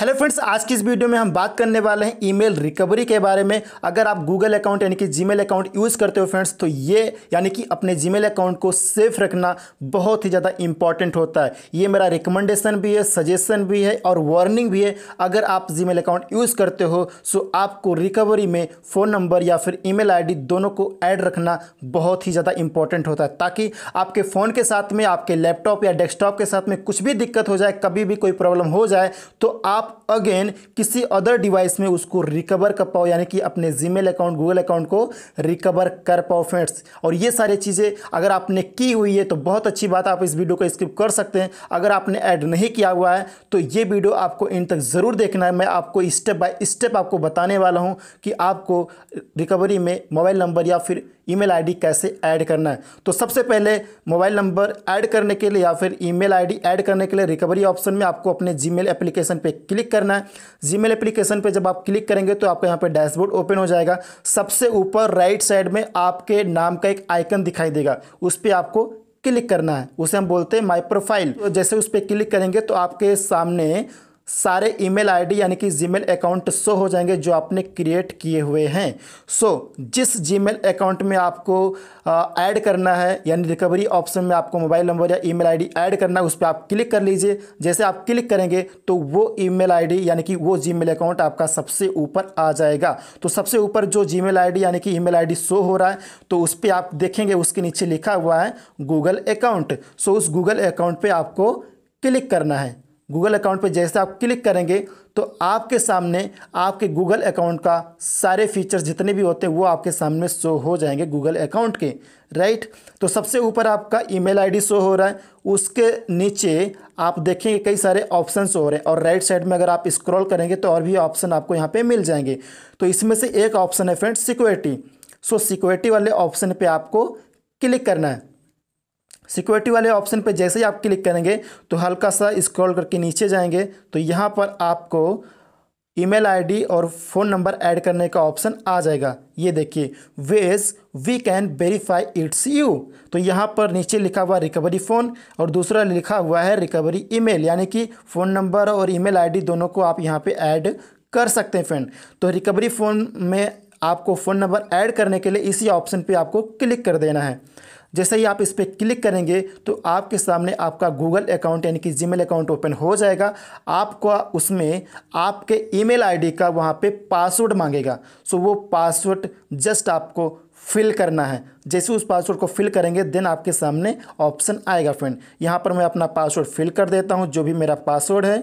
hello friends आज की इस वीडियो में हम बात करने वाले हैं ईमेल रिकवरी के बारे में अगर आप गूगल अकाउंट यानी कि जीमेल अकाउंट यूज़ करते हो फ्रेंड्स तो ये यानी कि अपने जीमेल अकाउंट को सेफ रखना बहुत ही ज़्यादा इंपॉर्टेंट होता है ये मेरा रिकमेंडेशन भी है सजेशन भी है और वार्निंग भी है अगर आप जी अकाउंट यूज़ करते हो सो आपको रिकवरी में फ़ोन नंबर या फिर ई मेल दोनों को ऐड रखना बहुत ही ज़्यादा इंपॉर्टेंट होता है ताकि आपके फ़ोन के साथ में आपके लैपटॉप या डेस्कटॉप के साथ में कुछ भी दिक्कत हो जाए कभी भी कोई प्रॉब्लम हो जाए तो आप आप अगेन किसी अदर डिवाइस में उसको रिकवर कर पाओ यानी कि अपने जीमेल अकाउंट गूगल अकाउंट को रिकवर कर पाओ फ्रेंड्स और ये सारी चीज़ें अगर आपने की हुई है तो बहुत अच्छी बात आप इस वीडियो को स्किप कर सकते हैं अगर आपने ऐड नहीं किया हुआ है तो ये वीडियो आपको इन तक ज़रूर देखना है मैं आपको स्टेप बाय स्टेप आपको बताने वाला हूँ कि आपको रिकवरी में मोबाइल नंबर या फिर ईमेल आईडी कैसे ऐड करना है तो सबसे पहले मोबाइल नंबर ऐड करने के लिए या फिर ईमेल आईडी ऐड करने के लिए रिकवरी ऑप्शन में आपको अपने जीमेल एप्लीकेशन पे क्लिक करना है जीमेल एप्लीकेशन पे जब आप क्लिक करेंगे तो आपका यहाँ पे डैशबोर्ड ओपन हो जाएगा सबसे ऊपर राइट साइड में आपके नाम का एक आइकन दिखाई देगा उस पर आपको क्लिक करना है उसे हम बोलते हैं माई प्रोफाइल तो जैसे उस पर क्लिक करेंगे तो आपके सामने सारे ईमेल आईडी यानी कि जीमेल अकाउंट शो हो जाएंगे जो आपने क्रिएट किए हुए हैं सो so, जिस जीमेल अकाउंट में आपको ऐड करना है यानी रिकवरी ऑप्शन में आपको मोबाइल नंबर या ईमेल आईडी ऐड करना है उस पर आप क्लिक कर लीजिए जैसे आप क्लिक करेंगे तो वो ईमेल आईडी यानी कि वो जी अकाउंट आपका सबसे ऊपर आ जाएगा तो सबसे ऊपर जो जी मेल यानी कि ई मेल शो हो रहा है तो उस पर आप देखेंगे उसके नीचे लिखा हुआ है गूगल अकाउंट सो उस गूगल अकाउंट पर आपको क्लिक करना है गूगल अकाउंट पर जैसे आप क्लिक करेंगे तो आपके सामने आपके गूगल अकाउंट का सारे फीचर्स जितने भी होते हैं वो आपके सामने शो हो जाएंगे गूगल अकाउंट के राइट तो सबसे ऊपर आपका ईमेल आईडी शो हो रहा है उसके नीचे आप देखेंगे कई सारे ऑप्शन हो रहे हैं और राइट साइड में अगर आप स्क्रॉल करेंगे तो और भी ऑप्शन आपको यहाँ पर मिल जाएंगे तो इसमें से एक ऑप्शन है फ्रेंड सिक्योरिटी सो सिक्योरिटी वाले ऑप्शन पर आपको क्लिक करना है सिक्योरिटी वाले ऑप्शन पे जैसे ही आप क्लिक करेंगे तो हल्का सा स्क्रॉल करके नीचे जाएंगे तो यहाँ पर आपको ईमेल आईडी और फ़ोन नंबर ऐड करने का ऑप्शन आ जाएगा ये देखिए ways we can verify it's you तो यहाँ पर नीचे लिखा हुआ रिकवरी फ़ोन और दूसरा लिखा हुआ है रिकवरी ईमेल यानी कि फ़ोन नंबर और ईमेल आईडी दोनों को आप यहाँ पे ऐड कर सकते हैं फ्रेंड तो रिकवरी फ़ोन में आपको फ़ोन नंबर ऐड करने के लिए इसी ऑप्शन पर आपको क्लिक कर देना है जैसे ही आप इस पर क्लिक करेंगे तो आपके सामने आपका गूगल अकाउंट यानी कि जीमेल अकाउंट ओपन हो जाएगा आपका उसमें आपके ईमेल आईडी का वहाँ पे पासवर्ड मांगेगा सो वो पासवर्ड जस्ट आपको फिल करना है जैसे उस पासवर्ड को फिल करेंगे देन आपके सामने ऑप्शन आएगा फ्रेंड यहाँ पर मैं अपना पासवर्ड फिल कर देता हूँ जो भी मेरा पासवर्ड है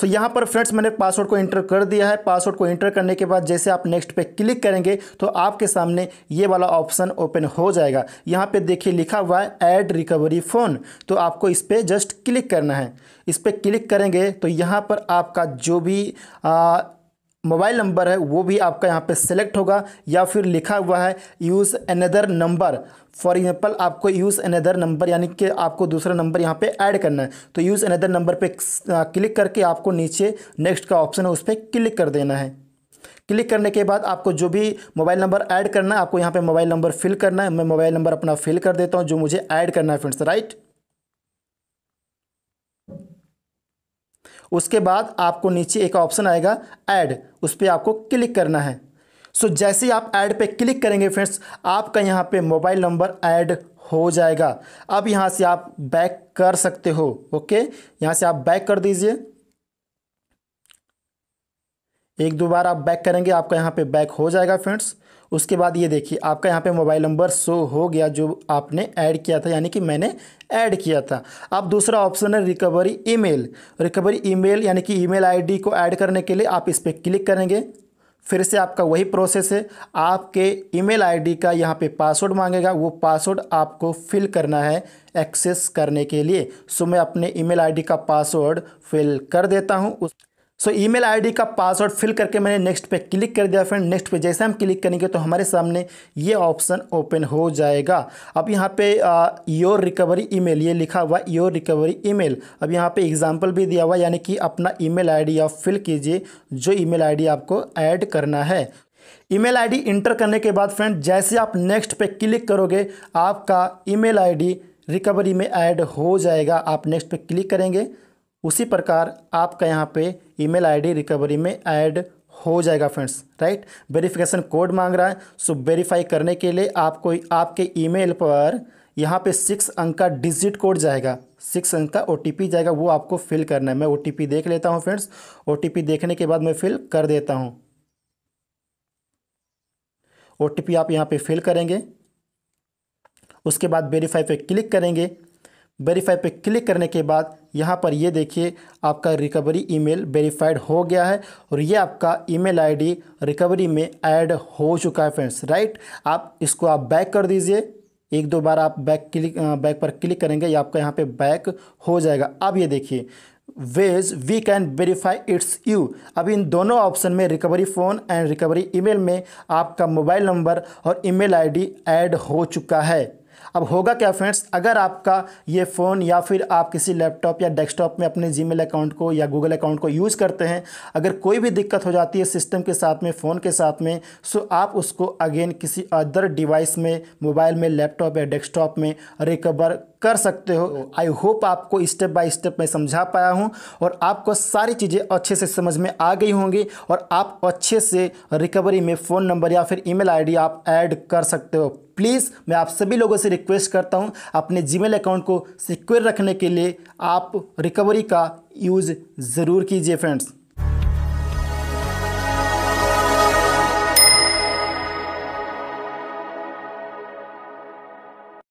सो so, यहाँ पर फ्रेंड्स मैंने पासवर्ड को इंटर कर दिया है पासवर्ड को इंटर करने के बाद जैसे आप नेक्स्ट पे क्लिक करेंगे तो आपके सामने ये वाला ऑप्शन ओपन हो जाएगा यहाँ पे देखिए लिखा हुआ है ऐड रिकवरी फ़ोन तो आपको इस पर जस्ट क्लिक करना है इस पर क्लिक करेंगे तो यहाँ पर आपका जो भी आ, मोबाइल नंबर है वो भी आपका यहाँ पे सेलेक्ट होगा या फिर लिखा हुआ है use another number for example आपको यूज़ अनदर नंबर यानी कि आपको दूसरा नंबर यहाँ पे ऐड करना है तो यूज़ अनदर नंबर पे क्लिक करके आपको नीचे नेक्स्ट का ऑप्शन है उस पर क्लिक कर देना है क्लिक करने के बाद आपको जो भी मोबाइल नंबर ऐड करना है आपको यहाँ पे मोबाइल नंबर फिल करना है मैं मोबाइल नंबर अपना फिल कर देता हूँ जो मुझे ऐड करना है फ्रेंड्स राइट उसके बाद आपको नीचे एक ऑप्शन आएगा ऐड उस पर आपको क्लिक करना है सो जैसे ही आप ऐड पे क्लिक करेंगे फ्रेंड्स आपका यहाँ पे मोबाइल नंबर ऐड हो जाएगा अब यहाँ से आप बैक कर सकते हो ओके यहाँ से आप बैक कर दीजिए एक दो बार आप बैक करेंगे आपका यहाँ पे बैक हो जाएगा फ्रेंड्स उसके बाद ये देखिए आपका यहाँ पे मोबाइल नंबर शो हो गया जो आपने ऐड किया था यानी कि मैंने ऐड किया था अब दूसरा ऑप्शन है रिकवरी ईमेल रिकवरी ईमेल यानी कि ईमेल आईडी को ऐड करने के लिए आप इस पर क्लिक करेंगे फिर से आपका वही प्रोसेस है आपके ईमेल आईडी का यहाँ पे पासवर्ड मांगेगा वो पासवर्ड आपको फिल करना है एक्सेस करने के लिए सो मैं अपने ईमेल आईडी का पासवर्ड फिल कर देता हूँ उस सो ईमेल आईडी का पासवर्ड फिल करके मैंने नेक्स्ट पे क्लिक कर दिया फ्रेंड नेक्स्ट पे जैसे हम क्लिक करेंगे तो हमारे सामने ये ऑप्शन ओपन हो जाएगा अब यहाँ पे योर रिकवरी ईमेल ये लिखा हुआ योर रिकवरी ईमेल अब यहाँ पे एग्जांपल भी दिया हुआ यानी कि अपना ईमेल आईडी आप फिल कीजिए जो ई मेल आपको ऐड करना है ईमेल आईडी इंटर करने के बाद फ्रेंड जैसे आप नेक्स्ट पे क्लिक करोगे आपका ईमेल आईडी रिकवरी में ऐड हो जाएगा आप नेक्स्ट पे क्लिक करेंगे उसी प्रकार आपका यहाँ पे ईमेल आईडी रिकवरी में ऐड हो जाएगा फ्रेंड्स राइट वेरिफिकेशन कोड मांग रहा है सो वेरीफाई करने के लिए आपको आपके ईमेल पर यहाँ पे सिक्स अंक का डिजिट कोड जाएगा सिक्स अंक का ओ जाएगा वो आपको फिल करना है मैं ओ देख लेता हूँ फ्रेंड्स ओ देखने के बाद मैं फिल कर देता हूँ ओ आप यहाँ पर फिल करेंगे उसके बाद वेरीफाई पे क्लिक करेंगे वेरीफाई पे क्लिक करने के बाद यहाँ पर ये देखिए आपका रिकवरी ईमेल वेरीफाइड हो गया है और ये आपका ईमेल आईडी रिकवरी में ऐड हो चुका है फ्रेंड्स राइट आप इसको आप बैक कर दीजिए एक दो बार आप बैक क्लिक बैक पर क्लिक करेंगे या आपका यहाँ पे बैक हो जाएगा अब ये देखिए ways we can verify it's you अब इन दोनों ऑप्शन में recovery phone and recovery email में आपका मोबाइल नंबर और ईमेल आईडी ऐड हो चुका है अब होगा क्या फ्रेंड्स अगर आपका ये फ़ोन या फिर आप किसी लैपटॉप या डेस्कटॉप में अपने जी अकाउंट को या गूगल अकाउंट को यूज़ करते हैं अगर कोई भी दिक्कत हो जाती है सिस्टम के साथ में फ़ोन के साथ में सो आप उसको अगेन किसी अदर डिवाइस में मोबाइल में लैपटॉप या डेस्कटॉप में रिकवर कर सकते हो आई होप आपको स्टेप बाय स्टेप मैं समझा पाया हूँ और आपको सारी चीज़ें अच्छे से समझ में आ गई होंगी और आप अच्छे से रिकवरी में फ़ोन नंबर या फिर ईमेल आईडी आप ऐड कर सकते हो प्लीज़ मैं आप सभी लोगों से रिक्वेस्ट करता हूँ अपने जीमेल अकाउंट को सिक्योर रखने के लिए आप रिकवरी का यूज़ ज़रूर कीजिए फ्रेंड्स